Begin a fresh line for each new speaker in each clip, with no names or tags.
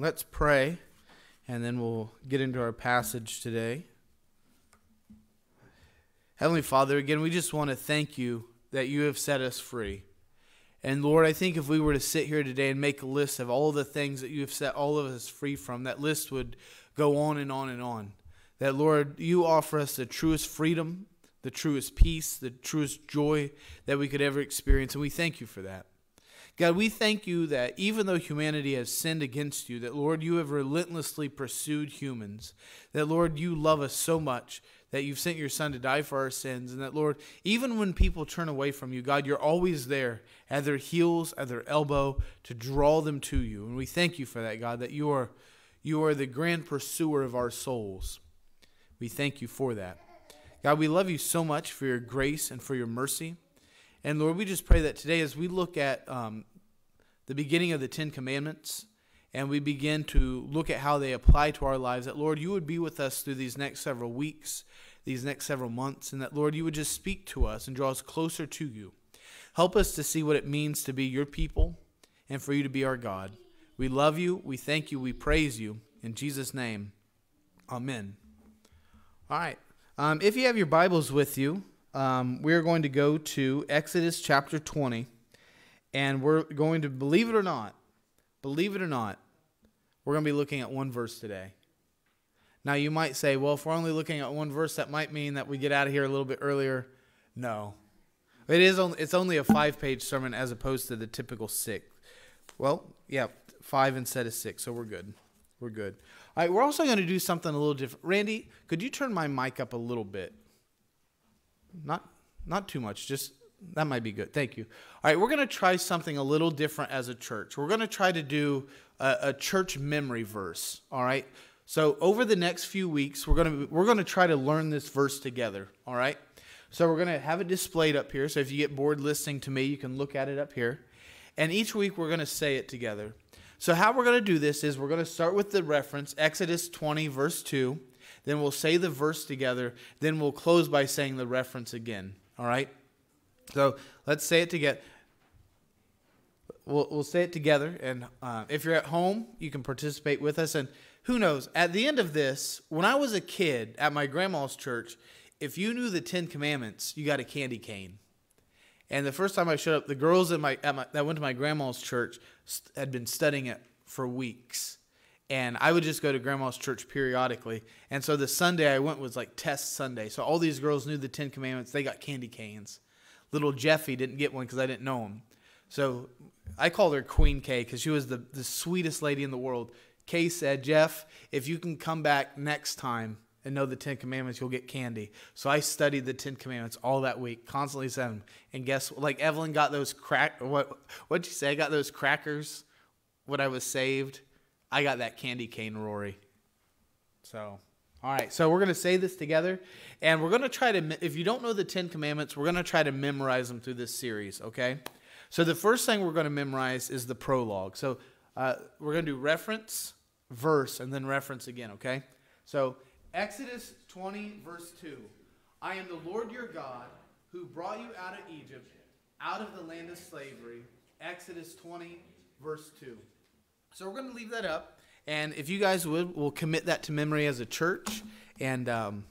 Let's pray, and then we'll get into our passage today. Heavenly Father, again, we just want to thank you that you have set us free. And Lord, I think if we were to sit here today and make a list of all the things that you have set all of us free from, that list would go on and on and on. That, Lord, you offer us the truest freedom, the truest peace, the truest joy that we could ever experience. And we thank you for that. God, we thank you that even though humanity has sinned against you, that Lord, you have relentlessly pursued humans, that Lord, you love us so much that you've sent your son to die for our sins, and that Lord, even when people turn away from you, God, you're always there at their heels, at their elbow to draw them to you. And we thank you for that, God, that you are you are the grand pursuer of our souls. We thank you for that. God, we love you so much for your grace and for your mercy. And Lord, we just pray that today, as we look at um, the beginning of the Ten Commandments and we begin to look at how they apply to our lives, that Lord, you would be with us through these next several weeks, these next several months, and that Lord, you would just speak to us and draw us closer to you. Help us to see what it means to be your people and for you to be our God. We love you, we thank you, we praise you. In Jesus' name, amen. All right. Um, if you have your Bibles with you, um, we're going to go to Exodus chapter 20. And we're going to, believe it or not, believe it or not, we're going to be looking at one verse today. Now, you might say, well, if we're only looking at one verse, that might mean that we get out of here a little bit earlier. No. It is only, it's only a five page sermon as opposed to the typical six. Well, yeah, five instead of six, so we're good. We're good. All right, we're also going to do something a little different. Randy, could you turn my mic up a little bit? Not not too much, just that might be good. Thank you. All right, we're going to try something a little different as a church. We're going to try to do a, a, church memory verse. All right. So over the next few weeks, we're going to we're going to try to learn this verse together. All right. So we're going to have it displayed up here. So if you get bored listening to me, you can look at it up here. And each week we're going to say it together. So how we're going to do this is we're going to start with the reference Exodus 20 verse 2. Then we'll say the verse together. Then we'll close by saying the reference again. All right. So let's say it together. We'll, we'll say it together. And uh, if you're at home, you can participate with us. And who knows, at the end of this, when I was a kid at my grandma's church, if you knew the Ten Commandments, you got a candy cane. And the first time I showed up, the girls in my, my that went to my grandma's church had been studying it for weeks and I would just go to grandma's church periodically. And so the Sunday I went was like test Sunday. So all these girls knew the Ten Commandments. They got candy canes little Jeffy didn't get one because I didn't know him. So I called her Queen K because she was the, the sweetest lady in the world. K said, Jeff, if you can come back next time and know the Ten Commandments, you'll get candy. So I studied the Ten Commandments all that week, constantly said them. And guess what? Like Evelyn got those crack, what, what'd you say? I got those crackers when I was saved. I got that candy cane, Rory. So all right, so we're going to say this together, and we're going to try to, if you don't know the Ten Commandments, we're going to try to memorize them through this series, okay? So the first thing we're going to memorize is the prologue. So uh, we're going to do reference, verse, and then reference again, okay? So Exodus 20, verse 2. I am the Lord your God who brought you out of Egypt, out of the land of slavery. Exodus 20, verse 2. So we're going to leave that up. And if you guys would, we'll commit that to memory as a church, and um,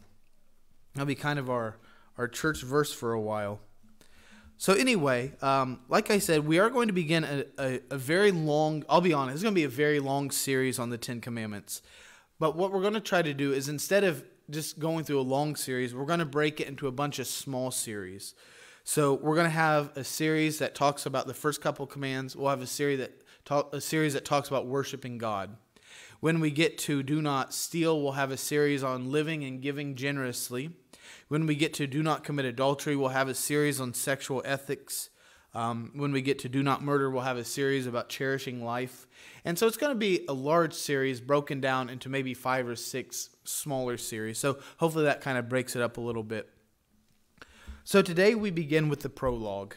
that'll be kind of our our church verse for a while. So anyway, um, like I said, we are going to begin a, a, a very long. I'll be honest, it's going to be a very long series on the Ten Commandments. But what we're going to try to do is instead of just going through a long series, we're going to break it into a bunch of small series. So we're going to have a series that talks about the first couple commands. We'll have a series that talk, a series that talks about worshiping God. When we get to Do Not Steal, we'll have a series on living and giving generously. When we get to Do Not Commit Adultery, we'll have a series on sexual ethics. Um, when we get to Do Not Murder, we'll have a series about cherishing life. And so it's going to be a large series broken down into maybe five or six smaller series. So hopefully that kind of breaks it up a little bit. So today we begin with the prologue.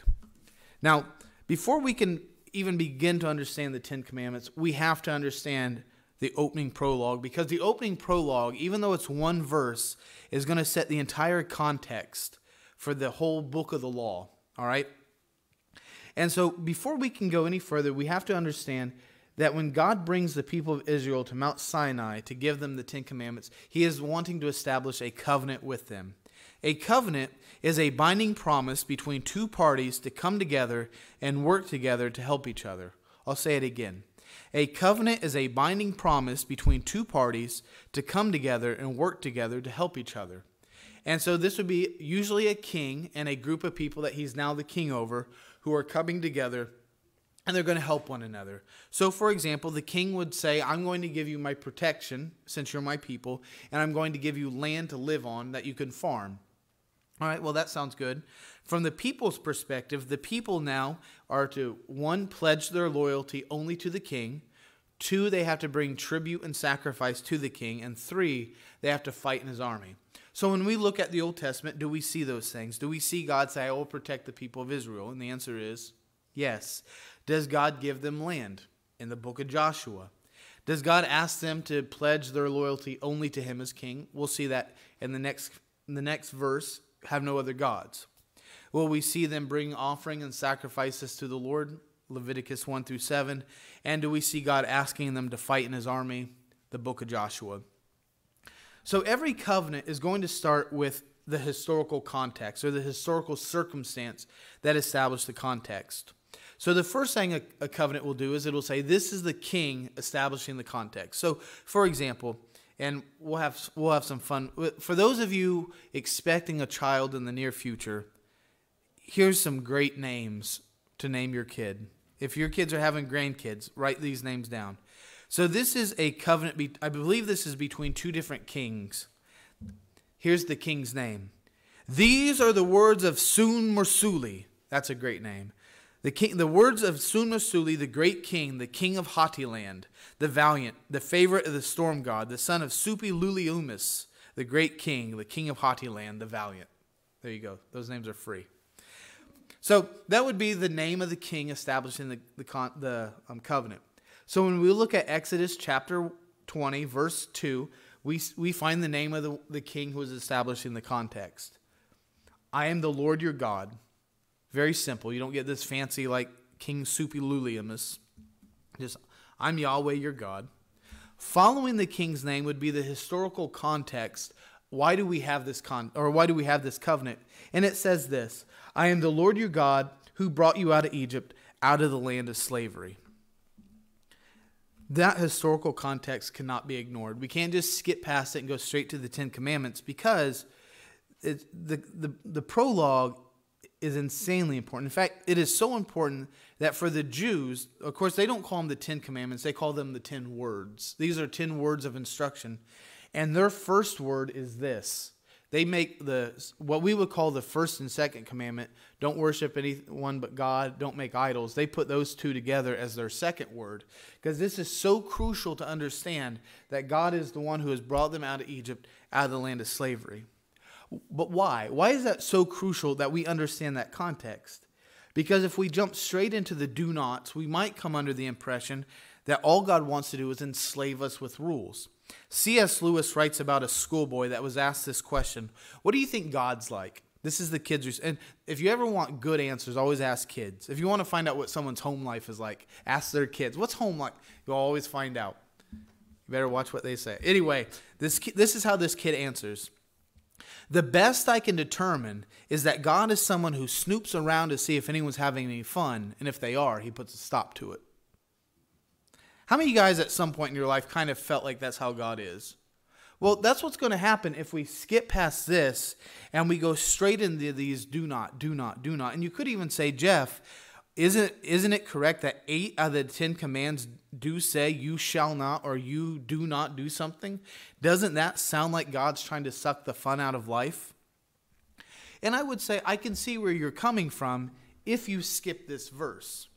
Now, before we can even begin to understand the Ten Commandments, we have to understand the opening prologue because the opening prologue, even though it's one verse, is going to set the entire context for the whole book of the law. All right? And so, before we can go any further, we have to understand that when God brings the people of Israel to Mount Sinai to give them the Ten Commandments, He is wanting to establish a covenant with them. A covenant is a binding promise between two parties to come together and work together to help each other. I'll say it again. A covenant is a binding promise between two parties to come together and work together to help each other. And so this would be usually a king and a group of people that he's now the king over who are coming together and they're going to help one another. So, for example, the king would say, I'm going to give you my protection since you're my people, and I'm going to give you land to live on that you can farm. All right, well, that sounds good. From the people's perspective, the people now are to one, pledge their loyalty only to the king, two, they have to bring tribute and sacrifice to the king, and three, they have to fight in his army. So when we look at the Old Testament, do we see those things? Do we see God say, I will protect the people of Israel? And the answer is yes. Does God give them land in the book of Joshua? Does God ask them to pledge their loyalty only to him as king? We'll see that in the next in the next verse, have no other gods. Well, we see them bring offering and sacrifices to the Lord, Leviticus 1 through 7. And do we see God asking them to fight in his army, the book of Joshua? So every covenant is going to start with the historical context or the historical circumstance that established the context. So the first thing a, a covenant will do is it will say, This is the king establishing the context. So, for example, and we'll have we'll have some fun. For those of you expecting a child in the near future, here's some great names to name your kid. If your kids are having grandkids, write these names down. So this is a covenant. Be- I believe this is between two different kings. Here's the king's name. These are the words of Sun Mursuli. That's a great name. The, king, the words of Sun Mursuli, the great king, the king of Hatiland, the valiant, the favorite of the storm god, the son of Supi Luliumus, the great king, the king of Hatiland, the valiant. There you go. Those names are free. So that would be the name of the king establishing the, the, con- the um, covenant. So when we look at Exodus chapter 20, verse 2, we, we find the name of the, the king who is establishing the context. I am the Lord your God. Very simple. You don't get this fancy like King Supiluliamus. Just, I'm Yahweh your God. Following the king's name would be the historical context why do we have this con or why do we have this covenant? And it says this, I am the Lord your God who brought you out of Egypt, out of the land of slavery. That historical context cannot be ignored. We can't just skip past it and go straight to the 10 commandments because it, the, the, the prologue is insanely important. In fact, it is so important that for the Jews, of course, they don't call them the Ten Commandments, they call them the Ten Words. These are 10 words of instruction. And their first word is this. They make the what we would call the first and second commandment, don't worship anyone but God, don't make idols. They put those two together as their second word because this is so crucial to understand that God is the one who has brought them out of Egypt, out of the land of slavery. But why? Why is that so crucial that we understand that context? Because if we jump straight into the do nots, we might come under the impression that all God wants to do is enslave us with rules. C.S. Lewis writes about a schoolboy that was asked this question What do you think God's like? This is the kids. And if you ever want good answers, always ask kids. If you want to find out what someone's home life is like, ask their kids. What's home like? You'll always find out. You better watch what they say. Anyway, this, this is how this kid answers. The best I can determine is that God is someone who snoops around to see if anyone's having any fun, and if they are, he puts a stop to it. How many of you guys at some point in your life kind of felt like that's how God is? Well, that's what's going to happen if we skip past this and we go straight into these do not, do not, do not. And you could even say, Jeff, isn't isn't it correct that eight out of the ten commands do say you shall not or you do not do something? Doesn't that sound like God's trying to suck the fun out of life? And I would say I can see where you're coming from if you skip this verse.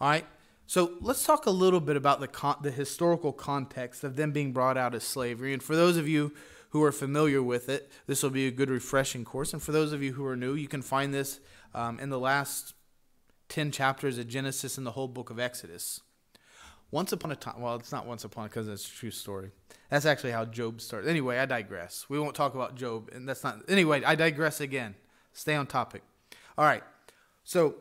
All right, so let's talk a little bit about the, con- the historical context of them being brought out as slavery. And for those of you who are familiar with it, this will be a good refreshing course. And for those of you who are new, you can find this um, in the last 10 chapters of Genesis and the whole book of Exodus. Once upon a time, well, it's not once upon because it's a true story. That's actually how Job started. Anyway, I digress. We won't talk about Job, and that's not. Anyway, I digress again. Stay on topic. All right. So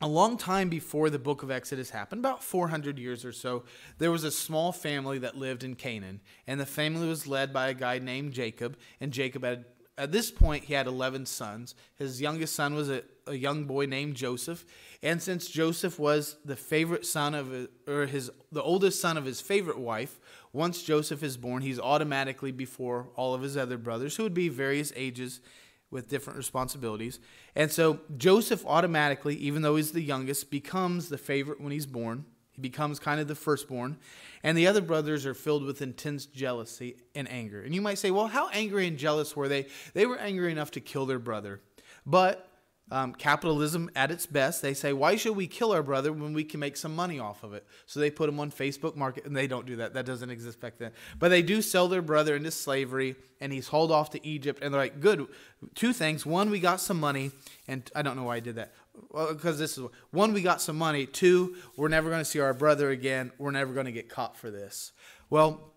a long time before the book of Exodus happened, about 400 years or so, there was a small family that lived in Canaan. And the family was led by a guy named Jacob. And Jacob had, at this point, he had 11 sons. His youngest son was a, a young boy named Joseph. And since Joseph was the favorite son of, or his, the oldest son of his favorite wife, once Joseph is born, he's automatically before all of his other brothers, who would be various ages with different responsibilities. And so Joseph automatically, even though he's the youngest, becomes the favorite when he's born. He becomes kind of the firstborn. And the other brothers are filled with intense jealousy and anger. And you might say, well, how angry and jealous were they? They were angry enough to kill their brother. But um, capitalism at its best. They say, why should we kill our brother when we can make some money off of it? So they put him on Facebook Market, and they don't do that. That doesn't exist back then. But they do sell their brother into slavery, and he's hauled off to Egypt. And they're like, good, two things. One, we got some money, and I don't know why I did that. Well, because this is one, we got some money. Two, we're never going to see our brother again. We're never going to get caught for this. Well,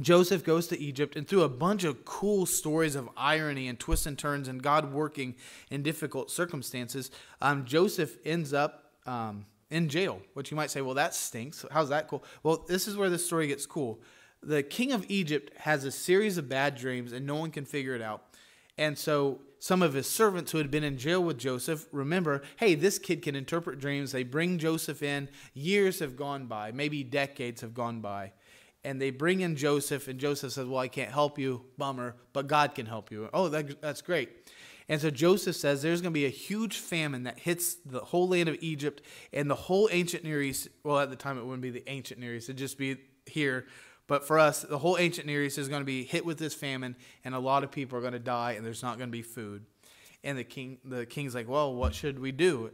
Joseph goes to Egypt, and through a bunch of cool stories of irony and twists and turns and God working in difficult circumstances, um, Joseph ends up um, in jail, which you might say, well, that stinks. How's that cool? Well, this is where the story gets cool. The king of Egypt has a series of bad dreams, and no one can figure it out. And so some of his servants who had been in jail with Joseph remember, hey, this kid can interpret dreams. They bring Joseph in. Years have gone by, maybe decades have gone by and they bring in Joseph, and Joseph says, Well, I can't help you, bummer, but God can help you. Oh, that, that's great. And so Joseph says there's going to be a huge famine that hits the whole land of Egypt and the whole ancient Near East. Well, at the time, it wouldn't be the ancient Near East, it'd just be here. But for us, the whole ancient Near East is going to be hit with this famine, and a lot of people are going to die, and there's not going to be food. And the king, the king's like, well, what should we do?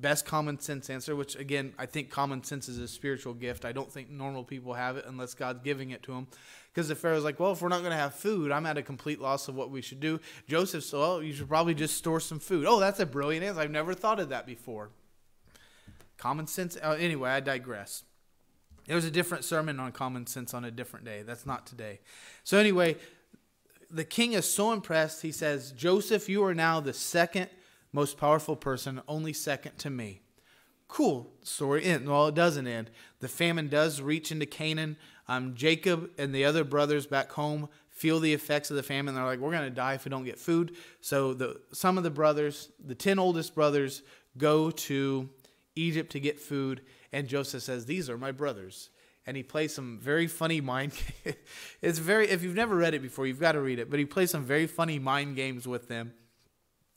best common sense answer, which again, I think common sense is a spiritual gift. I don't think normal people have it unless God's giving it to them. Because the Pharaoh's like, well, if we're not going to have food, I'm at a complete loss of what we should do. Joseph well, you should probably just store some food. Oh, that's a brilliant answer. I've never thought of that before. Common sense. Uh, anyway, I digress. There was a different sermon on common sense on a different day. That's not today. So, anyway, the king is so impressed. He says, Joseph, you are now the second most powerful person, only second to me. Cool. Story Well, it doesn't end. The famine does reach into Canaan. Um, Jacob and the other brothers back home feel the effects of the famine. They're like, we're going to die if we don't get food. So the some of the brothers, the 10 oldest brothers, go to Egypt to get food. And Joseph says, These are my brothers. And he plays some very funny mind. it's very if you've never read it before, you've got to read it. But he plays some very funny mind games with them.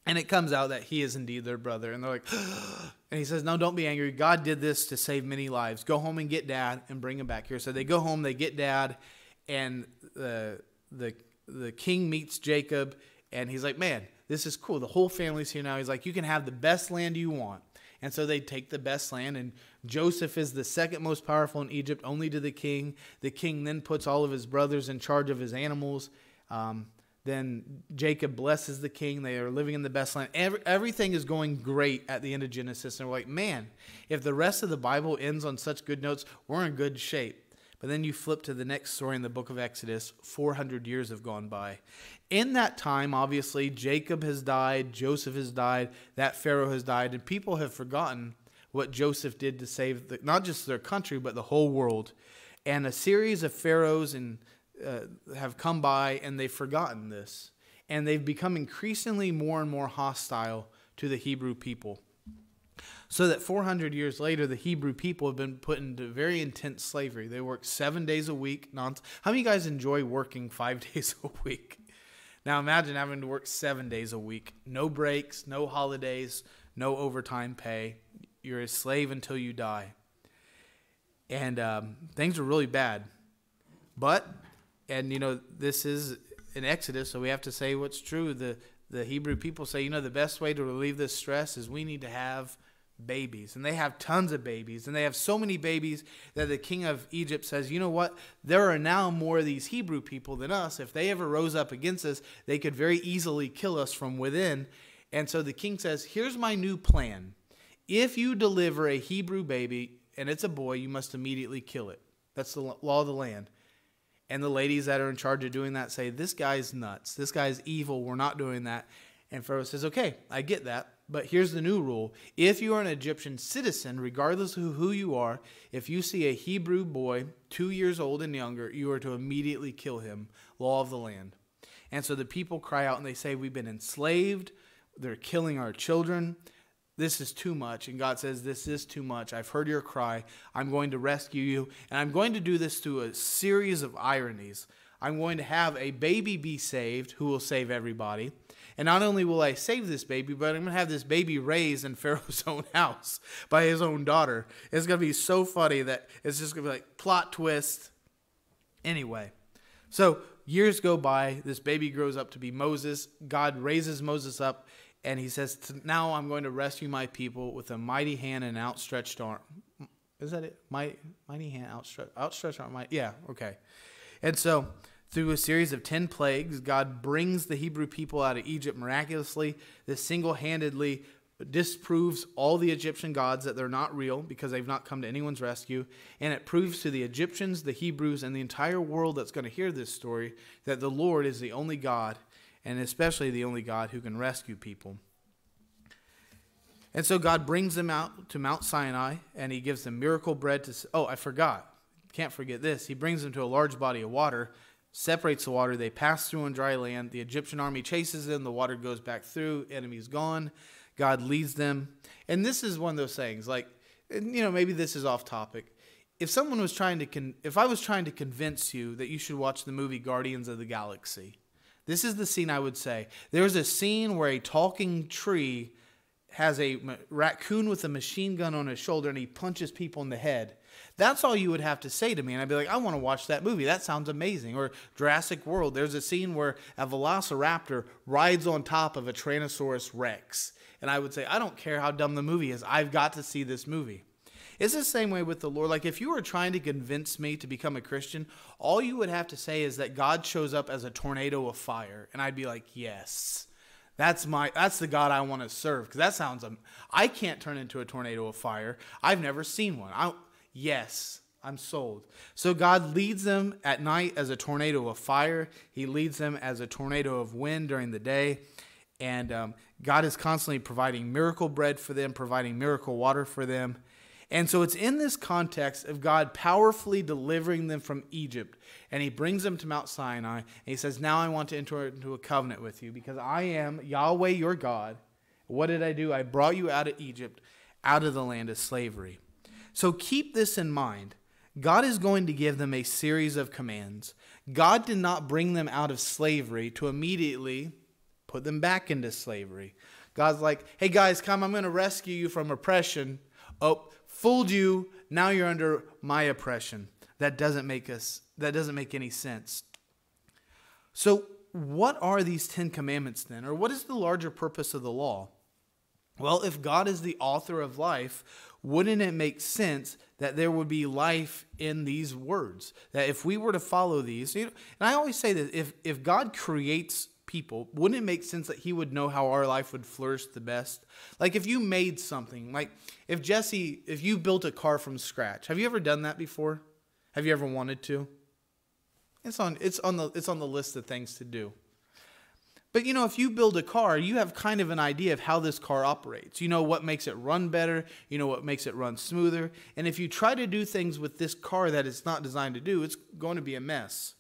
And it comes out that he is indeed their brother. And they're like, and he says, No, don't be angry. God did this to save many lives. Go home and get dad and bring him back here. So they go home, they get dad, and the, the, the king meets Jacob, and he's like, Man, this is cool. The whole family's here now. He's like, You can have the best land you want. And so they take the best land, and Joseph is the second most powerful in Egypt, only to the king. The king then puts all of his brothers in charge of his animals. Um, then Jacob blesses the king. They are living in the best land. Every, everything is going great at the end of Genesis. And we're like, man, if the rest of the Bible ends on such good notes, we're in good shape. But then you flip to the next story in the book of Exodus. 400 years have gone by. In that time, obviously, Jacob has died, Joseph has died, that Pharaoh has died, and people have forgotten what Joseph did to save the, not just their country, but the whole world. And a series of pharaohs and uh, have come by and they've forgotten this. And they've become increasingly more and more hostile to the Hebrew people. So that 400 years later, the Hebrew people have been put into very intense slavery. They work seven days a week. Non- How many of you guys enjoy working five days a week? Now imagine having to work seven days a week. No breaks, no holidays, no overtime pay. You're a slave until you die. And um, things are really bad. But and you know this is an exodus, so we have to say what's true. The the Hebrew people say, you know, the best way to relieve this stress is we need to have babies. And they have tons of babies. And they have so many babies that the king of Egypt says, you know what? There are now more of these Hebrew people than us. If they ever rose up against us, they could very easily kill us from within. And so the king says, here's my new plan. If you deliver a Hebrew baby and it's a boy, you must immediately kill it. That's the law of the land. And the ladies that are in charge of doing that say, This guy's nuts. This guy's evil. We're not doing that. And Pharaoh says, Okay, I get that. But here's the new rule if you are an Egyptian citizen, regardless of who you are, if you see a Hebrew boy two years old and younger, you are to immediately kill him. Law of the land. And so the people cry out and they say, We've been enslaved. They're killing our children. This is too much. And God says, This is too much. I've heard your cry. I'm going to rescue you. And I'm going to do this through a series of ironies. I'm going to have a baby be saved who will save everybody. And not only will I save this baby, but I'm going to have this baby raised in Pharaoh's own house by his own daughter. It's going to be so funny that it's just going to be like plot twist. Anyway, so years go by. This baby grows up to be Moses. God raises Moses up and he says, Now I'm going to rescue my people with a mighty hand and outstretched arm. Is that it? My mighty hand, outstretched, outstretched arm. yeah, okay. And so, through a series of 10 plagues, God brings the Hebrew people out of Egypt miraculously. This single handedly disproves all the Egyptian gods that they're not real because they've not come to anyone's rescue. And it proves to the Egyptians, the Hebrews, and the entire world that's going to hear this story that the Lord is the only God and especially the only God who can rescue people. And so God brings them out to Mount Sinai and he gives them miracle bread to. Oh, I forgot. Can't forget this. He brings them to a large body of water, separates the water. They pass through on dry land. The Egyptian army chases them. The water goes back through. Enemies gone. God leads them. And this is one of those things like, you know, maybe this is off topic. If someone was trying to, con- if I was trying to convince you that you should watch the movie Guardians of the Galaxy, this is the scene I would say. There's a scene where a talking tree has a raccoon with a machine gun on his shoulder and he punches people in the head. That's all you would have to say to me. And I'd be like, I want to watch that movie. That sounds amazing. Or Jurassic World, there's a scene where a velociraptor rides on top of a Tyrannosaurus Rex. And I would say, I don't care how dumb the movie is, I've got to see this movie. It's the same way with the Lord. Like, if you were trying to convince me to become a Christian, all you would have to say is that God shows up as a tornado of fire. And I'd be like, yes. That's my that's the God I want to serve because that sounds I can't turn into a tornado of fire. I've never seen one. I yes, I'm sold. So God leads them at night as a tornado of fire. He leads them as a tornado of wind during the day. And um, God is constantly providing miracle bread for them, providing miracle water for them. And so it's in this context of God powerfully delivering them from Egypt. And he brings them to Mount Sinai. And he says, Now I want to enter into a covenant with you because I am Yahweh your God. What did I do? I brought you out of Egypt, out of the land of slavery. So keep this in mind. God is going to give them a series of commands. God did not bring them out of slavery to immediately put them back into slavery. God's like, hey guys, come, I'm going to rescue you from oppression. Oh, fooled you. Now you're under my oppression. That doesn't make us, that doesn't make any sense. So, what are these 10 commandments then? Or what is the larger purpose of the law? Well, if God is the author of life, wouldn't it make sense that there would be life in these words? That if we were to follow these, you know, and I always say that if, if God creates people, wouldn't it make sense that he would know how our life would flourish the best? Like if you made something, like if Jesse, if you built a car from scratch, have you ever done that before? Have you ever wanted to? It's on it's on the it's on the list of things to do. But you know, if you build a car, you have kind of an idea of how this car operates. You know what makes it run better, you know what makes it run smoother. And if you try to do things with this car that it's not designed to do, it's going to be a mess.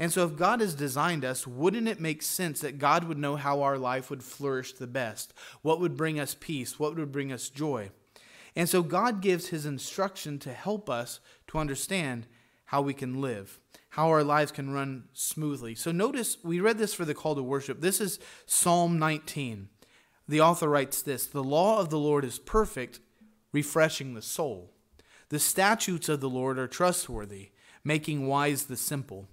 And so, if God has designed us, wouldn't it make sense that God would know how our life would flourish the best? What would bring us peace? What would bring us joy? And so, God gives his instruction to help us to understand how we can live, how our lives can run smoothly. So, notice we read this for the call to worship. This is Psalm 19. The author writes this The law of the Lord is perfect, refreshing the soul. The statutes of the Lord are trustworthy, making wise the simple.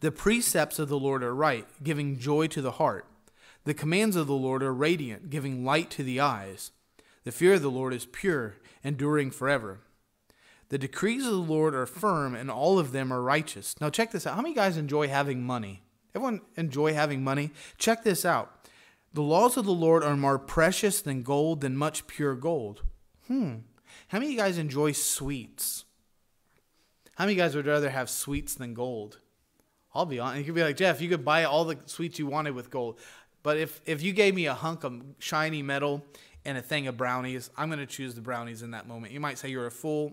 The precepts of the Lord are right, giving joy to the heart. The commands of the Lord are radiant, giving light to the eyes. The fear of the Lord is pure, enduring forever. The decrees of the Lord are firm, and all of them are righteous. Now, check this out. How many guys enjoy having money? Everyone enjoy having money? Check this out. The laws of the Lord are more precious than gold, than much pure gold. Hmm. How many of you guys enjoy sweets? How many guys would rather have sweets than gold? I'll be on. He could be like, Jeff, you could buy all the sweets you wanted with gold. But if, if you gave me a hunk of shiny metal and a thing of brownies, I'm going to choose the brownies in that moment. You might say you're a fool.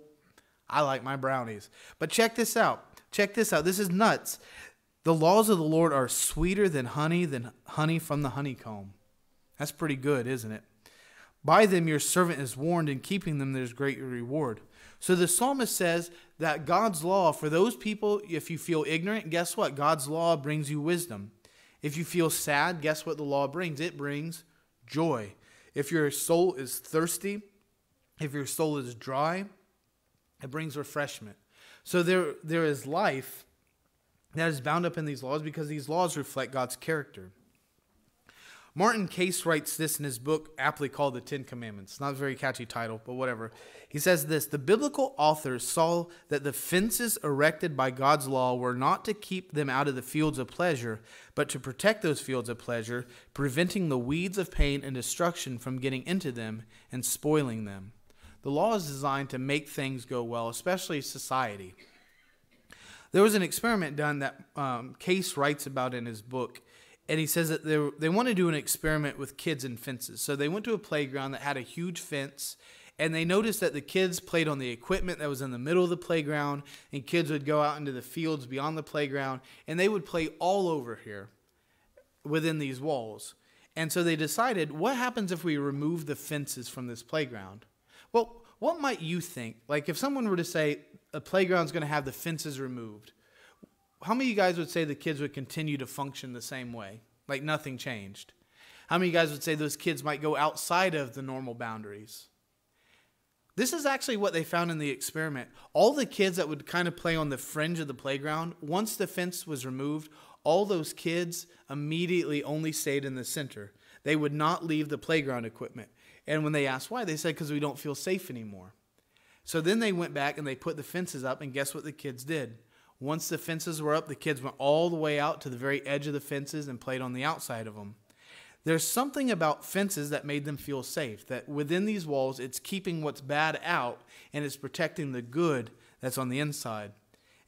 I like my brownies. But check this out. Check this out. This is nuts. The laws of the Lord are sweeter than honey, than honey from the honeycomb. That's pretty good, isn't it? By them your servant is warned, and keeping them there's great reward. So the psalmist says that God's law, for those people, if you feel ignorant, guess what? God's law brings you wisdom. If you feel sad, guess what the law brings? It brings joy. If your soul is thirsty, if your soul is dry, it brings refreshment. So there, there is life that is bound up in these laws because these laws reflect God's character. Martin Case writes this in his book, aptly called The Ten Commandments. Not a very catchy title, but whatever. He says this The biblical authors saw that the fences erected by God's law were not to keep them out of the fields of pleasure, but to protect those fields of pleasure, preventing the weeds of pain and destruction from getting into them and spoiling them. The law is designed to make things go well, especially society. There was an experiment done that um, Case writes about in his book and he says that they, they want to do an experiment with kids and fences. So they went to a playground that had a huge fence, and they noticed that the kids played on the equipment that was in the middle of the playground, and kids would go out into the fields beyond the playground, and they would play all over here within these walls. And so they decided, what happens if we remove the fences from this playground? Well, what might you think? Like, if someone were to say, a playground's going to have the fences removed, how many of you guys would say the kids would continue to function the same way? Like nothing changed. How many of you guys would say those kids might go outside of the normal boundaries? This is actually what they found in the experiment. All the kids that would kind of play on the fringe of the playground, once the fence was removed, all those kids immediately only stayed in the center. They would not leave the playground equipment. And when they asked why, they said, because we don't feel safe anymore. So then they went back and they put the fences up, and guess what the kids did? Once the fences were up, the kids went all the way out to the very edge of the fences and played on the outside of them. There's something about fences that made them feel safe, that within these walls, it's keeping what's bad out and it's protecting the good that's on the inside.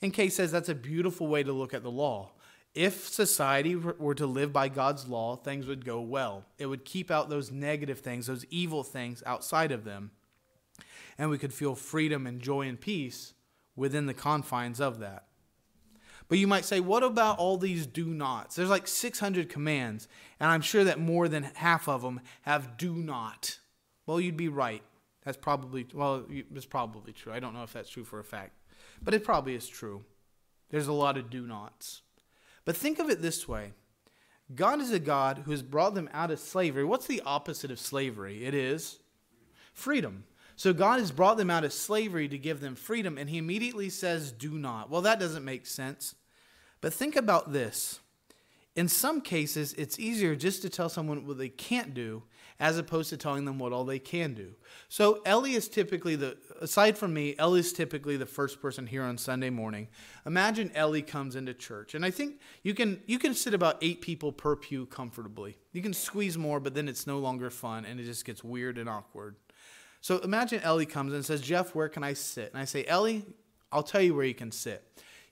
And Kay says that's a beautiful way to look at the law. If society were to live by God's law, things would go well. It would keep out those negative things, those evil things outside of them. And we could feel freedom and joy and peace within the confines of that. But you might say, what about all these do nots? There's like 600 commands, and I'm sure that more than half of them have do not. Well, you'd be right. That's probably, well, it's probably true. I don't know if that's true for a fact, but it probably is true. There's a lot of do nots. But think of it this way God is a God who has brought them out of slavery. What's the opposite of slavery? It is freedom. So God has brought them out of slavery to give them freedom, and He immediately says, Do not. Well, that doesn't make sense. But think about this. In some cases, it's easier just to tell someone what they can't do as opposed to telling them what all they can do. So Ellie is typically the, aside from me, Ellie is typically the first person here on Sunday morning. Imagine Ellie comes into church, and I think you can you can sit about eight people per pew comfortably. You can squeeze more, but then it's no longer fun, and it just gets weird and awkward. So imagine Ellie comes and says, Jeff, where can I sit? And I say, Ellie, I'll tell you where you can sit.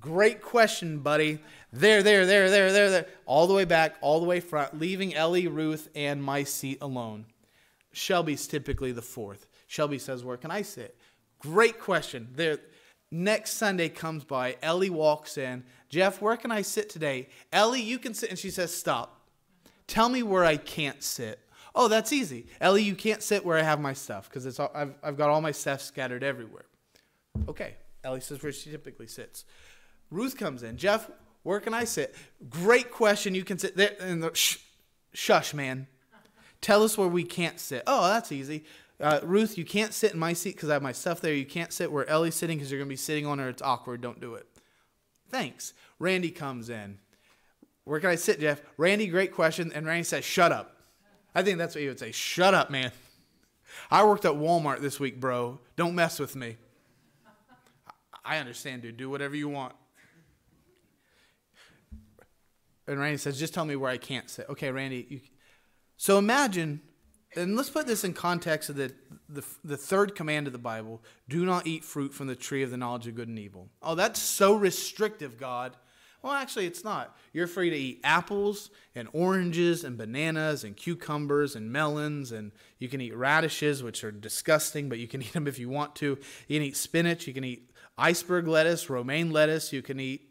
Great question, buddy. There, there, there, there, there, there. All the way back, all the way front, leaving Ellie, Ruth, and my seat alone. Shelby's typically the fourth. Shelby says, Where can I sit? Great question. There. Next Sunday comes by. Ellie walks in. Jeff, where can I sit today? Ellie, you can sit. And she says, Stop. Tell me where I can't sit. Oh, that's easy. Ellie, you can't sit where I have my stuff because I've, I've got all my stuff scattered everywhere. Okay, Ellie says where she typically sits. Ruth comes in. Jeff, where can I sit? Great question. You can sit there. And the, shh, shush, man. Tell us where we can't sit. Oh, that's easy. Uh, Ruth, you can't sit in my seat because I have my stuff there. You can't sit where Ellie's sitting because you're going to be sitting on her. It's awkward. Don't do it. Thanks. Randy comes in. Where can I sit, Jeff? Randy, great question. And Randy says, shut up. I think that's what he would say. Shut up, man. I worked at Walmart this week, bro. Don't mess with me. I understand, dude. Do whatever you want. And Randy says, just tell me where I can't sit. Okay, Randy. You... So imagine, and let's put this in context of the, the, the third command of the Bible do not eat fruit from the tree of the knowledge of good and evil. Oh, that's so restrictive, God. Well, actually, it's not. You're free to eat apples and oranges and bananas and cucumbers and melons, and you can eat radishes, which are disgusting, but you can eat them if you want to. You can eat spinach, you can eat iceberg lettuce, romaine lettuce. You can eat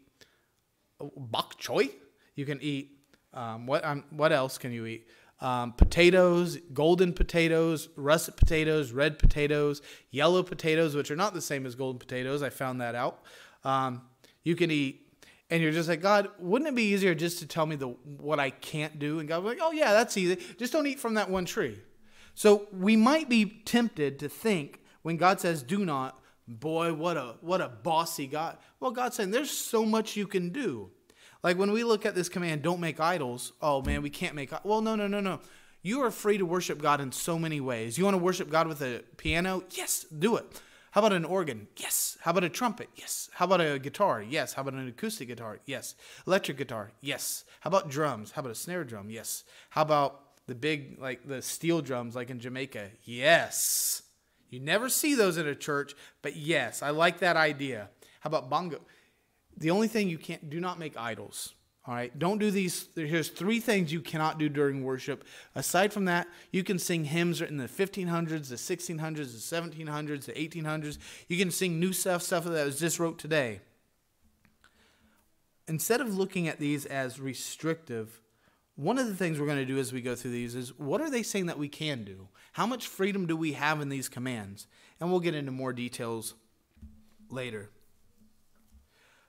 oh, bok choy. You can eat um, what? Um, what else can you eat? Um, potatoes, golden potatoes, russet potatoes, red potatoes, yellow potatoes, which are not the same as golden potatoes. I found that out. Um, you can eat, and you're just like God. Wouldn't it be easier just to tell me the what I can't do? And God's like, Oh yeah, that's easy. Just don't eat from that one tree. So we might be tempted to think when God says do not, Boy, what a what a bossy God. Well, God's saying there's so much you can do. Like when we look at this command, don't make idols. Oh man, we can't make. Well, no, no, no, no. You are free to worship God in so many ways. You want to worship God with a piano? Yes, do it. How about an organ? Yes. How about a trumpet? Yes. How about a guitar? Yes. How about an acoustic guitar? Yes. Electric guitar? Yes. How about drums? How about a snare drum? Yes. How about the big like the steel drums like in Jamaica? Yes. You never see those in a church, but yes, I like that idea. How about bongo? The only thing you can't do not make idols. All right, don't do these. Here's three things you cannot do during worship. Aside from that, you can sing hymns in the 1500s, the 1600s, the 1700s, the 1800s. You can sing new stuff, stuff that was just wrote today. Instead of looking at these as restrictive, one of the things we're going to do as we go through these is what are they saying that we can do? How much freedom do we have in these commands? And we'll get into more details later.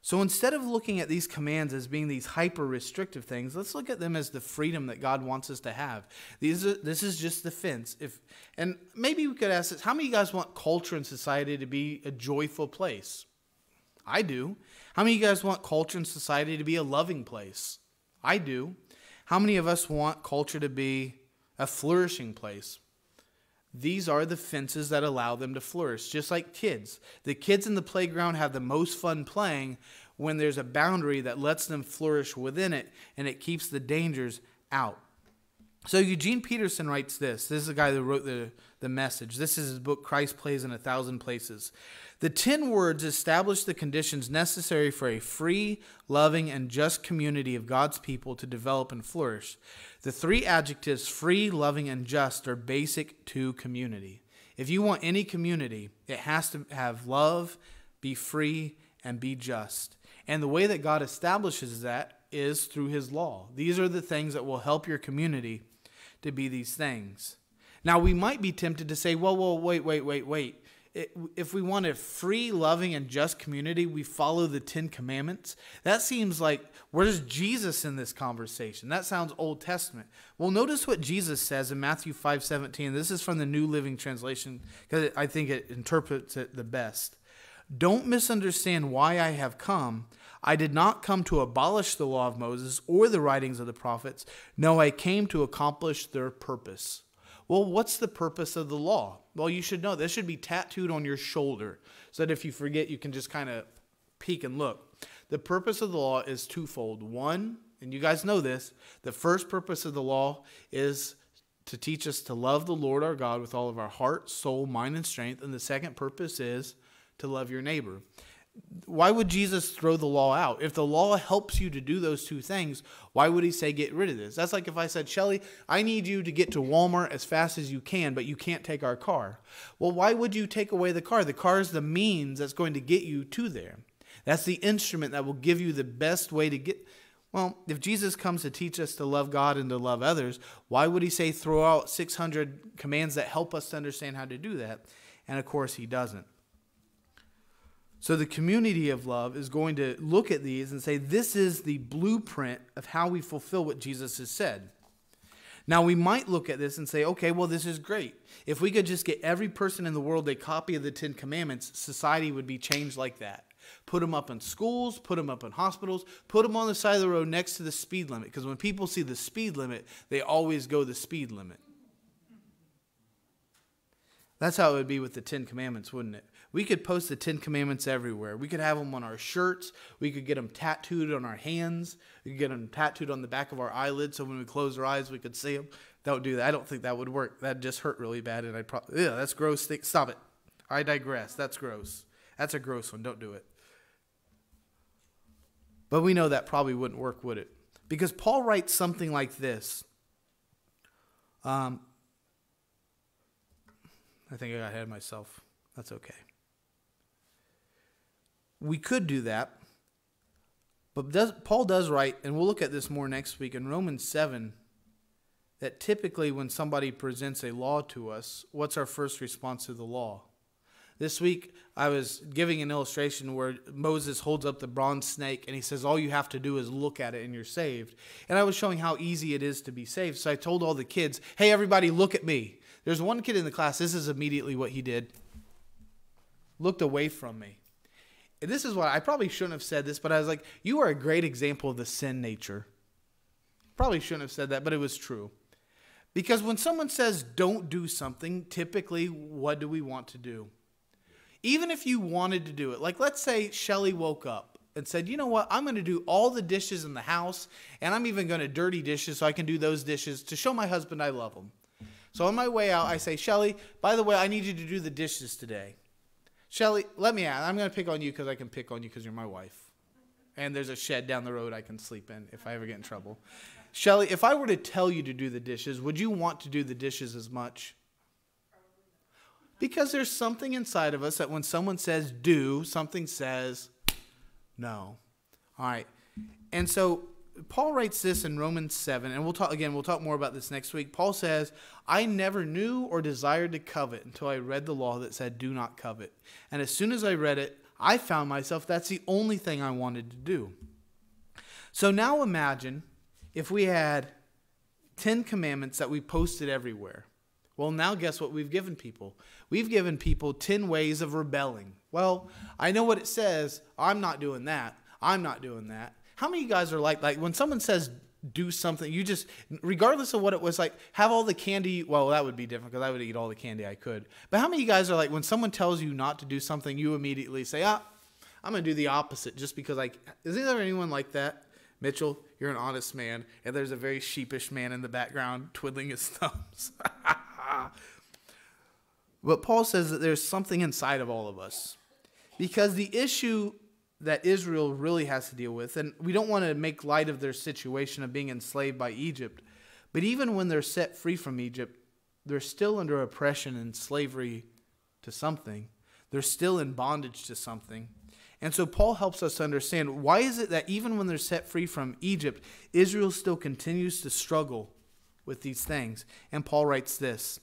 So instead of looking at these commands as being these hyper restrictive things, let's look at them as the freedom that God wants us to have. These are, this is just the fence. If and maybe we could ask this: How many of you guys want culture and society to be a joyful place? I do. How many of you guys want culture and society to be a loving place? I do. How many of us want culture to be a flourishing place? These are the fences that allow them to flourish, just like kids. The kids in the playground have the most fun playing when there's a boundary that lets them flourish within it and it keeps the dangers out. So Eugene Peterson writes this. This is the guy that wrote the, the message. This is his book, Christ Plays in a Thousand Places. The ten words establish the conditions necessary for a free, loving, and just community of God's people to develop and flourish. The three adjectives, free, loving, and just, are basic to community. If you want any community, it has to have love, be free, and be just. And the way that God establishes that is through his law. These are the things that will help your community to be these things. Now, we might be tempted to say, whoa, whoa, wait, wait, wait, wait. If we want a free, loving, and just community, we follow the Ten Commandments. That seems like, where's Jesus in this conversation? That sounds Old Testament. Well, notice what Jesus says in Matthew 5 17. This is from the New Living Translation because I think it interprets it the best. Don't misunderstand why I have come. I did not come to abolish the law of Moses or the writings of the prophets. No, I came to accomplish their purpose. Well, what's the purpose of the law? Well, you should know. This should be tattooed on your shoulder so that if you forget, you can just kind of peek and look. The purpose of the law is twofold. One, and you guys know this, the first purpose of the law is to teach us to love the Lord our God with all of our heart, soul, mind, and strength. And the second purpose is to love your neighbor why would Jesus throw the law out? If the law helps you to do those two things, why would he say get rid of this? That's like if I said, Shelly, I need you to get to Walmart as fast as you can, but you can't take our car. Well, why would you take away the car? The car is the means that's going to get you to there. That's the instrument that will give you the best way to get. Well, if Jesus comes to teach us to love God and to love others, why would he say throw out 600 commands that help us to understand how to do that? And of course, he doesn't. So the community of love is going to look at these and say, this is the blueprint of how we fulfill what Jesus has said. Now, we might look at this and say, okay, well, this is great. If we could just get every person in the world a copy of the Ten Commandments, society would be changed like that. Put them up in schools, put them up in hospitals, put them on the side of the road next to the speed limit. Because when people see the speed limit, they always go the speed limit. That's how it would be with the Ten Commandments, wouldn't it? We could post the Ten Commandments everywhere. We could have them on our shirts. We could get them tattooed on our hands. We could get them tattooed on the back of our eyelids so when we close our eyes, we could see them. That would do that. I don't think that would work. That'd just hurt really bad. And I'd probably, yeah, that's gross. Stop it. I digress. That's gross. That's a gross one. Don't do it. But we know that probably wouldn't work, would it? Because Paul writes something like this. Um, I think I got ahead of myself. That's okay we could do that. But does, Paul does write, and we'll look at this more next week in Romans 7, that typically when somebody presents a law to us, what's our first response to the law? This week, I was giving an illustration where Moses holds up the bronze snake and he says, All you have to do is look at it and you're saved. And I was showing how easy it is to be saved. So I told all the kids, Hey, everybody, look at me. There's one kid in the class, this is immediately what he did looked away from me this is what I probably shouldn't have said this, but I was like, you are a great example of the sin nature. Probably shouldn't have said that, but it was true. Because when someone says don't do something, typically what do we want to do? Even if you wanted to do it, like let's say Shelly woke up and said, you know what, I'm going to do all the dishes in the house and I'm even going to dirty dishes so I can do those dishes to show my husband I love him. So on my way out, I say, Shelly, by the way, I need you to do the dishes today. Shelly, let me ask. I'm going to pick on you because I can pick on you because you're my wife. And there's a shed down the road I can sleep in if I ever get in trouble. Shelly, if I were to tell you to do the dishes, would you want to do the dishes as much? Because there's something inside of us that when someone says do, something says no. All right. And so Paul writes this in Romans 7, and we'll talk again, we'll talk more about this next week. Paul says, I never knew or desired to covet until I read the law that said, Do not covet. And as soon as I read it, I found myself that's the only thing I wanted to do. So now imagine if we had 10 commandments that we posted everywhere. Well, now guess what we've given people? We've given people 10 ways of rebelling. Well, I know what it says. I'm not doing that. I'm not doing that. How many guys are like like when someone says do something, you just regardless of what it was like, have all the candy. Well, that would be different because I would eat all the candy I could. But how many guys are like when someone tells you not to do something, you immediately say, "Ah, I'm gonna do the opposite just because like Is there anyone like that? Mitchell, you're an honest man, and there's a very sheepish man in the background twiddling his thumbs. but Paul says that there's something inside of all of us. Because the issue that Israel really has to deal with. And we don't want to make light of their situation of being enslaved by Egypt. But even when they're set free from Egypt, they're still under oppression and slavery to something. They're still in bondage to something. And so Paul helps us understand why is it that even when they're set free from Egypt, Israel still continues to struggle with these things. And Paul writes this,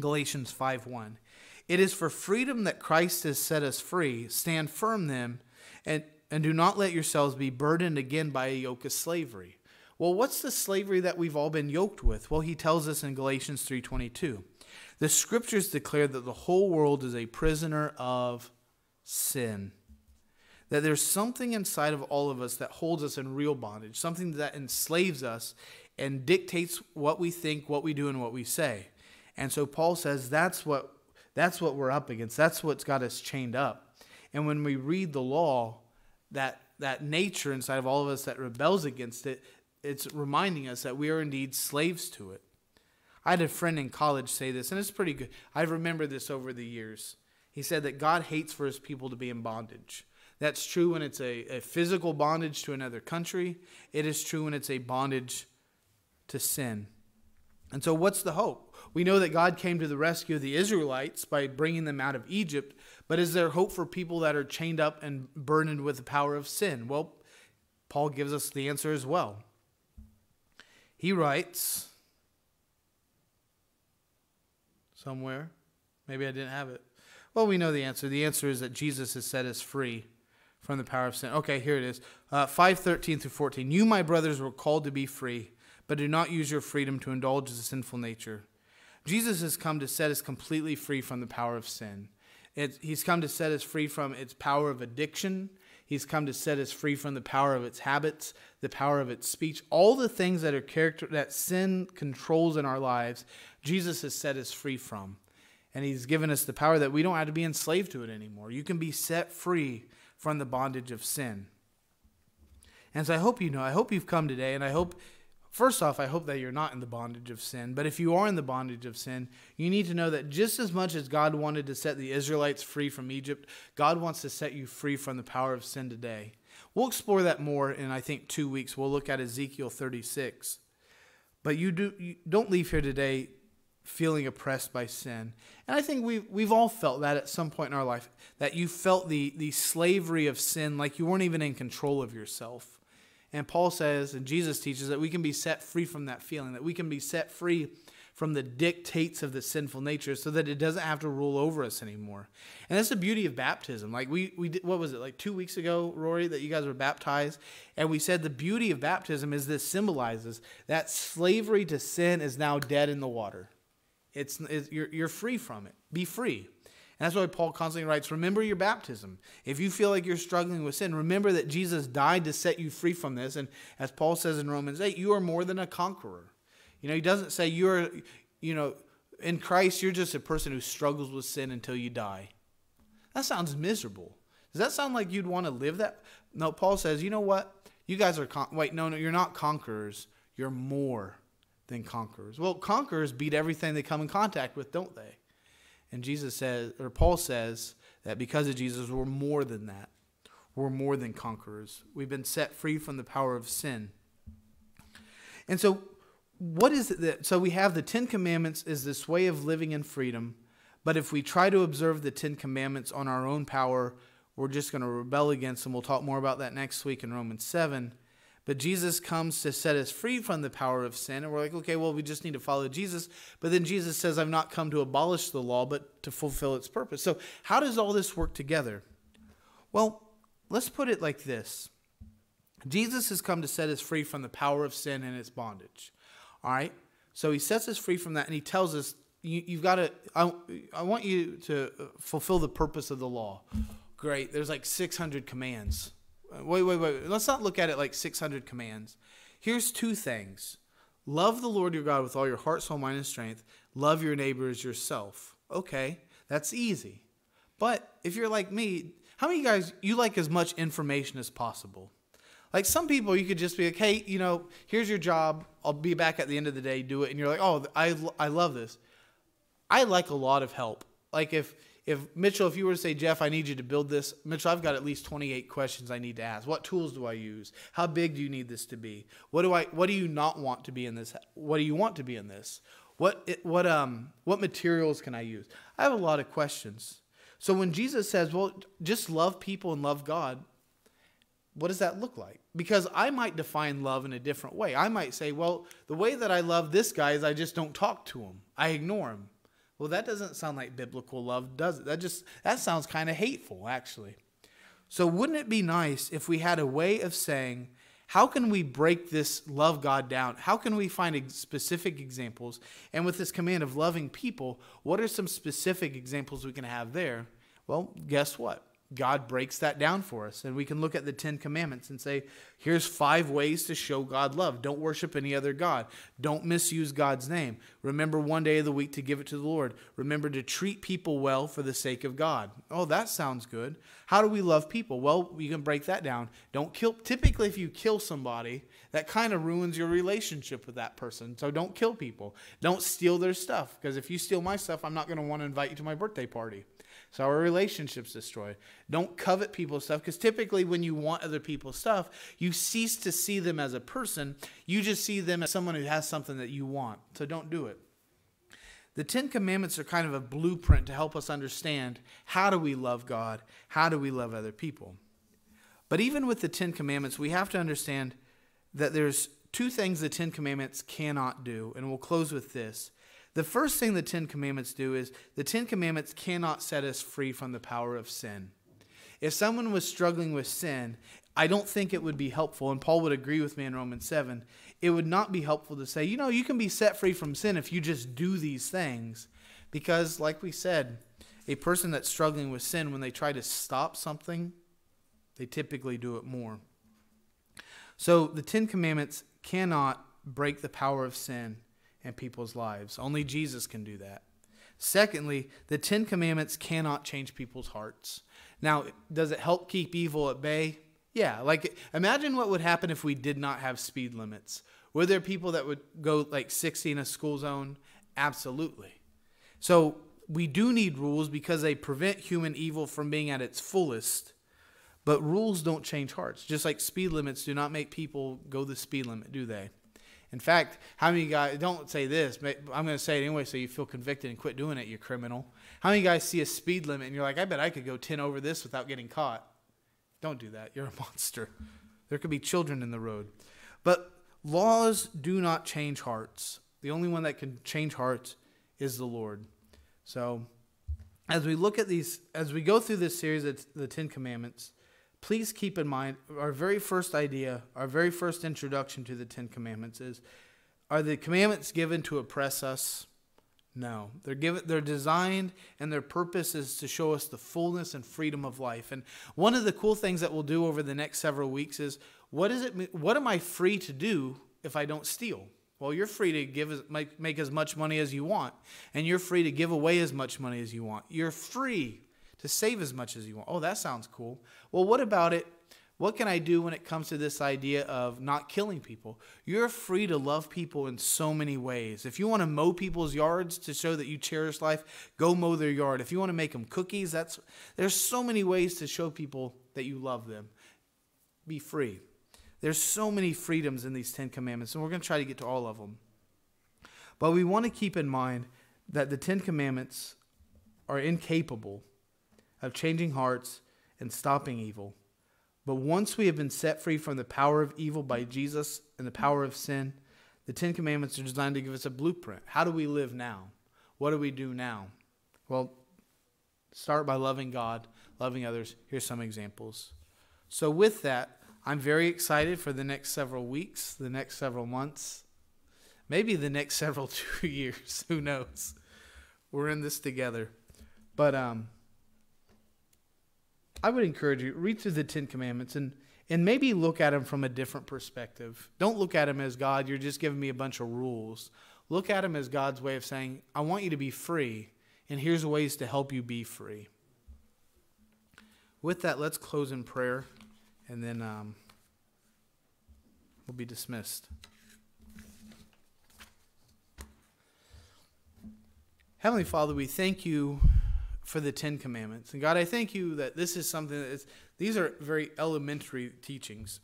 Galatians 5:1. It is for freedom that Christ has set us free. Stand firm then and, and do not let yourselves be burdened again by a yoke of slavery. Well, what's the slavery that we've all been yoked with? Well, he tells us in Galatians 3:22. The scriptures declare that the whole world is a prisoner of sin. That there's something inside of all of us that holds us in real bondage, something that enslaves us and dictates what we think, what we do and what we say. And so Paul says that's what that's what we're up against. That's what's got us chained up. And when we read the law, that that nature inside of all of us that rebels against it, it's reminding us that we are indeed slaves to it. I had a friend in college say this, and it's pretty good. I've remembered this over the years. He said that God hates for his people to be in bondage. That's true when it's a, a physical bondage to another country, it is true when it's a bondage to sin. And so, what's the hope? We know that God came to the rescue of the Israelites by bringing them out of Egypt, but is there hope for people that are chained up and burdened with the power of sin? Well, Paul gives us the answer as well. He writes somewhere, maybe I didn't have it. Well, we know the answer. The answer is that Jesus has set us free from the power of sin. Okay, here it is. Uh, 513 through 14. You, my brothers, were called to be free, but do not use your freedom to indulge the sinful nature. Jesus has come to set us completely free from the power of sin. he's come to set us free from its power of addiction. He's come to set us free from the power of its habits, the power of its speech, all the things that are character that sin controls in our lives. Jesus has set us free from, and He's given us the power that we don't have to be enslaved to it anymore. You can be set free from the bondage of sin. And so I hope you know, I hope you've come today, and I hope first off, I hope that you're not in the bondage of sin. But if you are in the bondage of sin, you need to know that just as much as God wanted to set the Israelites free from Egypt, God wants to set you free from the power of sin today. We'll explore that more in, I think, two weeks. We'll look at Ezekiel 36. But you, do, you don't leave here today feeling oppressed by sin. And I think we've, we've all felt that at some point in our life, that you felt the, the slavery of sin like you weren't even in control of yourself. And Paul says, and Jesus teaches, that we can be set free from that feeling, that we can be set free from the dictates of the sinful nature so that it doesn't have to rule over us anymore. And that's the beauty of baptism. Like we, we did, what was it, like two weeks ago, Rory, that you guys were baptized? And we said the beauty of baptism is this symbolizes that slavery to sin is now dead in the water. It's, it's you're, you're free from it. Be free. That's why Paul constantly writes Remember your baptism. If you feel like you're struggling with sin, remember that Jesus died to set you free from this. And as Paul says in Romans 8, you are more than a conqueror. You know, he doesn't say you're, you know, in Christ, you're just a person who struggles with sin until you die. That sounds miserable. Does that sound like you'd want to live that? No, Paul says, you know what? You guys are, con- wait, no, no, you're not conquerors. You're more than conquerors. Well, conquerors beat everything they come in contact with, don't they? And Jesus says, or Paul says, that because of Jesus, we're more than that. We're more than conquerors. We've been set free from the power of sin. And so, what is it that? So, we have the Ten Commandments is this way of living in freedom. But if we try to observe the Ten Commandments on our own power, we're just going to rebel against them. We'll talk more about that next week in Romans 7. But Jesus comes to set us free from the power of sin. And we're like, okay, well, we just need to follow Jesus. But then Jesus says, I've not come to abolish the law, but to fulfill its purpose. So, how does all this work together? Well, let's put it like this Jesus has come to set us free from the power of sin and its bondage. All right? So, he sets us free from that, and he tells us, you, have got to, I, I want you to fulfill the purpose of the law. Great. There's like 600 commands wait, wait, wait. Let's not look at it like 600 commands. Here's two things love the Lord your God with all your heart, soul, mind, and strength. Love your neighbor as yourself. Okay, that's easy. But if you're like me, how many guys you like as much information as possible? Like some people, you could just be like, hey, you know, here's your job. I'll be back at the end of the day, do it. And you're like, oh, I, I love this. I like a lot of help. Like if if Mitchell, if you were to say, Jeff, I need you to build this, Mitchell, I've got at least 28 questions I need to ask. What tools do I use? How big do you need this to be? What do I, what do you not want to be in this? What do you want to be in this? What, what, um, what materials can I use? I have a lot of questions. So when Jesus says, well, just love people and love God, what does that look like? Because I might define love in a different way. I might say, well, the way that I love this guy is I just don't talk to him, I ignore him. Well, that doesn't sound like biblical love, does it? That just that sounds kind of hateful, actually. So wouldn't it be nice if we had a way of saying, how can we break this love God down? How can we find specific examples? And with this command of loving people, what are some specific examples we can have there? Well, guess what? God breaks that down for us. And we can look at the Ten Commandments and say, here's five ways to show God love. Don't worship any other God. Don't misuse God's name. Remember one day of the week to give it to the Lord. Remember to treat people well for the sake of God. Oh, that sounds good. How do we love people? Well, you can break that down. Don't kill. Typically, if you kill somebody, that kind of ruins your relationship with that person. So don't kill people. Don't steal their stuff. Because if you steal my stuff, I'm not going to want to invite you to my birthday party. So our relationships destroyed. Don't covet people's stuff because typically when you want other people's stuff, you cease to see them as a person. You just see them as someone who has something that you want. So don't do it. The 10 commandments are kind of a blueprint to help us understand how do we love God? How do we love other people? But even with the 10 commandments, we have to understand that there's two things the 10 commandments cannot do, and we'll close with this. The first thing the Ten Commandments do is the Ten Commandments cannot set us free from the power of sin. If someone was struggling with sin, I don't think it would be helpful, and Paul would agree with me in Romans 7. It would not be helpful to say, you know, you can be set free from sin if you just do these things. Because, like we said, a person that's struggling with sin, when they try to stop something, they typically do it more. So the Ten Commandments cannot break the power of sin and people's lives. Only Jesus can do that. Secondly, the Ten Commandments cannot change people's hearts. Now, does it help keep evil at bay? Yeah, like imagine what would happen if we did not have speed limits. Were there people that would go like 60 in a school zone? Absolutely. So we do need rules because they prevent human evil from being at its fullest, but rules don't change hearts. Just like speed limits do not make people go the speed limit, do they? In fact, how many guys don't say this? I'm going to say it anyway, so you feel convicted and quit doing it. You criminal. How many guys see a speed limit and you're like, I bet I could go 10 over this without getting caught? Don't do that. You're a monster. There could be children in the road. But laws do not change hearts. The only one that can change hearts is the Lord. So, as we look at these, as we go through this series of the Ten Commandments, please keep in mind our very first idea, our very first introduction to the Ten Commandments is are the commandments given to oppress us? No. They're given they're designed and their purpose is to show us the fullness and freedom of life. And one of the cool things that we'll do over the next several weeks is what is it what am I free to do if I don't steal? Well, you're free to give make, make as much money as you want, and you're free to give away as much money as you want. You're free to save as much as you want. Oh, that sounds cool. Well, what about it? What can I do when it comes to this idea of not killing people? You're free to love people in so many ways. If you want to mow people's yards to show that you cherish life, go mow their yard. If you want to make them cookies, that's there's so many ways to show people that you love them. Be free. There's so many freedoms in these 10 commandments and we're going to try to get to all of them. But we want to keep in mind that the 10 commandments are incapable of changing hearts and stopping evil. But once we have been set free from the power of evil by Jesus and the power of sin, the Ten Commandments are designed to give us a blueprint. How do we live now? What do we do now? Well, start by loving God, loving others. Here's some examples. So, with that, I'm very excited for the next several weeks, the next several months, maybe the next several two years. Who knows? We're in this together. But um, I would encourage you read through the Ten Commandments and and maybe look at them from a different perspective. Don't look at them as God, you're just giving me a bunch of rules. Look at them as God's way of saying, I want you to be free, and here's ways to help you be free. With that, let's close in prayer, and then um, we'll be dismissed. Heavenly Father, we thank you for the Ten Commandments. And God, I thank you that this is something that is, these are very elementary teachings.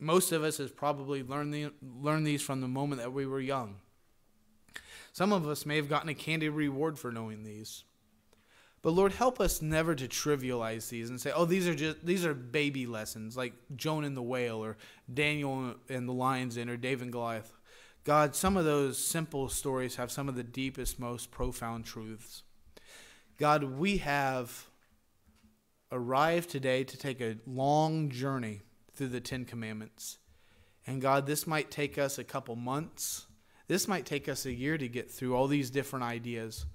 Most of us has probably learned, the, learned these from the moment that we were young. Some of us may have gotten a candy reward for knowing these. But Lord, help us never to trivialize these and say, "Oh, these are just these are baby lessons, like Joan and the whale, or Daniel and the lion's den, or David and Goliath." God, some of those simple stories have some of the deepest, most profound truths. God, we have arrived today to take a long journey through the Ten Commandments. And God, this might take us a couple months. This might take us a year to get through all these different ideas.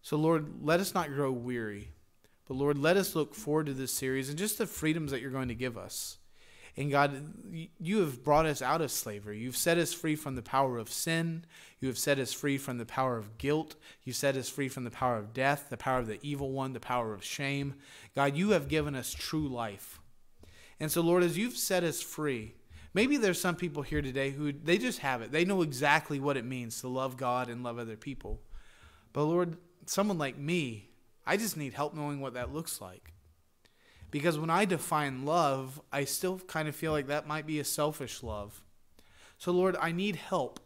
So, Lord, let us not grow weary. But, Lord, let us look forward to this series and just the freedoms that you're going to give us. And God, you have brought us out of slavery. You've set us free from the power of sin. You have set us free from the power of guilt. You set us free from the power of death, the power of the evil one, the power of shame. God, you have given us true life. And so, Lord, as you've set us free, maybe there's some people here today who they just have it. They know exactly what it means to love God and love other people. But, Lord, someone like me, I just need help knowing what that looks like. Because when I define love, I still kind of feel like that might be a selfish love. So, Lord, I need help.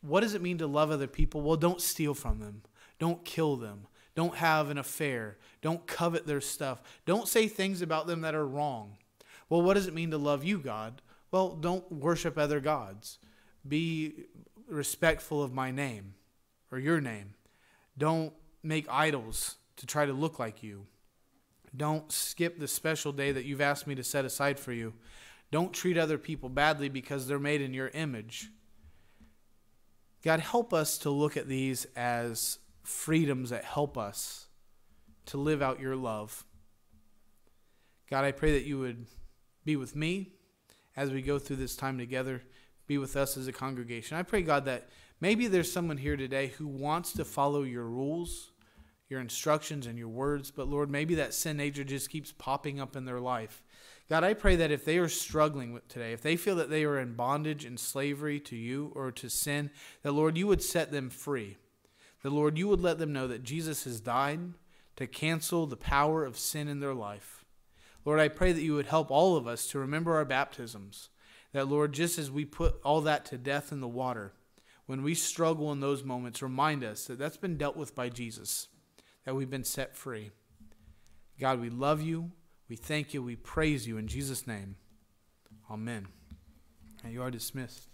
What does it mean to love other people? Well, don't steal from them, don't kill them, don't have an affair, don't covet their stuff, don't say things about them that are wrong. Well, what does it mean to love you, God? Well, don't worship other gods. Be respectful of my name or your name. Don't make idols to try to look like you. Don't skip the special day that you've asked me to set aside for you. Don't treat other people badly because they're made in your image. God, help us to look at these as freedoms that help us to live out your love. God, I pray that you would be with me as we go through this time together, be with us as a congregation. I pray, God, that maybe there's someone here today who wants to follow your rules your instructions and your words. But Lord, maybe that sin nature just keeps popping up in their life. God, I pray that if they are struggling today, if they feel that they are in bondage and slavery to you or to sin, that Lord, you would set them free. That Lord, you would let them know that Jesus has died to cancel the power of sin in their life. Lord, I pray that you would help all of us to remember our baptisms. That Lord, just as we put all that to death in the water, when we struggle in those moments, remind us that that's been dealt with by Jesus that we've been set free. God, we love you. We thank you. We praise you in Jesus' name. Amen. And you are dismissed.